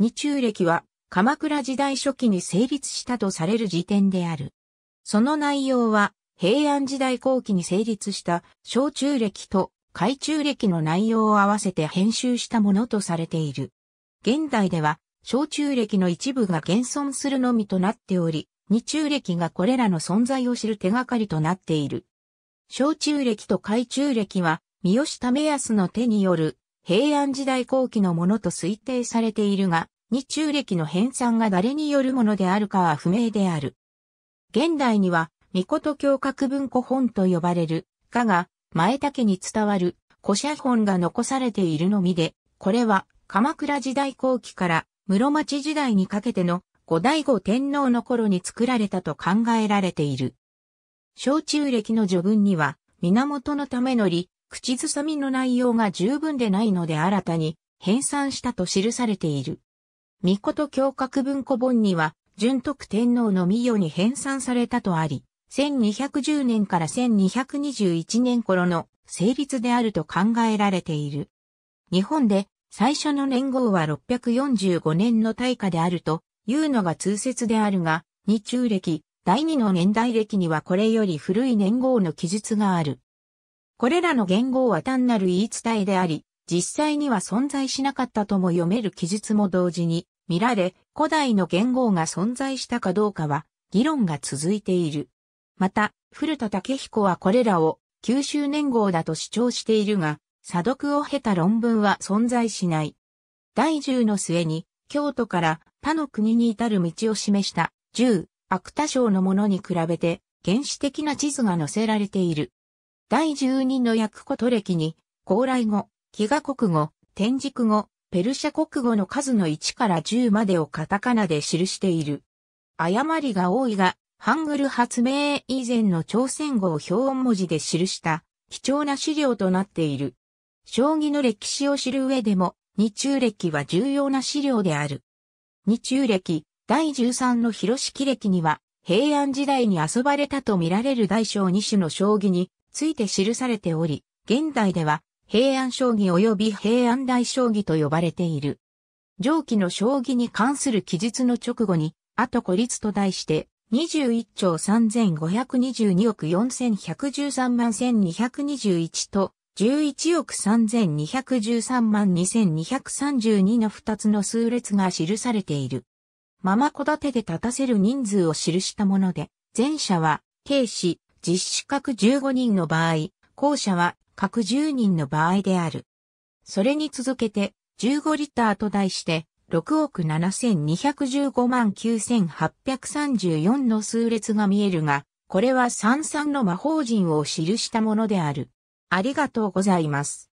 日中歴は鎌倉時代初期に成立したとされる時点である。その内容は平安時代後期に成立した小中歴と海中歴の内容を合わせて編集したものとされている。現代では小中歴の一部が現存するのみとなっており、日中歴がこれらの存在を知る手がかりとなっている。小中歴と海中歴は、三好為康の手による平安時代後期のものと推定されているが、日中歴の編纂が誰によるものであるかは不明である。現代には、御事教格文庫本と呼ばれる、かが、前竹に伝わる古写本が残されているのみで、これは鎌倉時代後期から室町時代にかけての後醍醐天皇の頃に作られたと考えられている。小中歴の序文には、源のためのり、口ずさみの内容が十分でないので新たに編纂したと記されている。御事教閣文庫本には、純徳天皇の御世に編纂されたとあり、1210年から1221年頃の成立であると考えられている。日本で最初の年号は645年の大火であるというのが通説であるが、日中歴、第二の年代歴にはこれより古い年号の記述がある。これらの言語は単なる言い伝えであり、実際には存在しなかったとも読める記述も同時に見られ、古代の言語が存在したかどうかは議論が続いている。また、古田武彦はこれらを九州年号だと主張しているが、査読を経た論文は存在しない。第十の末に、京都から他の国に至る道を示した、十、芥田省のものに比べて、原始的な地図が載せられている。第12の訳こと歴に、高麗語、飢餓国語、天竺語、ペルシャ国語の数の1から10までをカタカナで記している。誤りが多いが、ハングル発明以前の朝鮮語を表音文字で記した貴重な資料となっている。将棋の歴史を知る上でも、日中歴は重要な資料である。日中歴第13の広式歴には、平安時代に遊ばれたと見られる大小2種の将棋について記されており、現代では平安将棋及び平安大将棋と呼ばれている。上記の将棋に関する記述の直後に、後孤立と題して、21兆3522億4113万1221と、11億3213万2232の2つの数列が記されている。まま戸建てで立たせる人数を記したもので、前者は、軽視、実施各15人の場合、後者は各10人の場合である。それに続けて、15リッターと題して、6億7215万9834の数列が見えるが、これは三々の魔法陣を記したものである。ありがとうございます。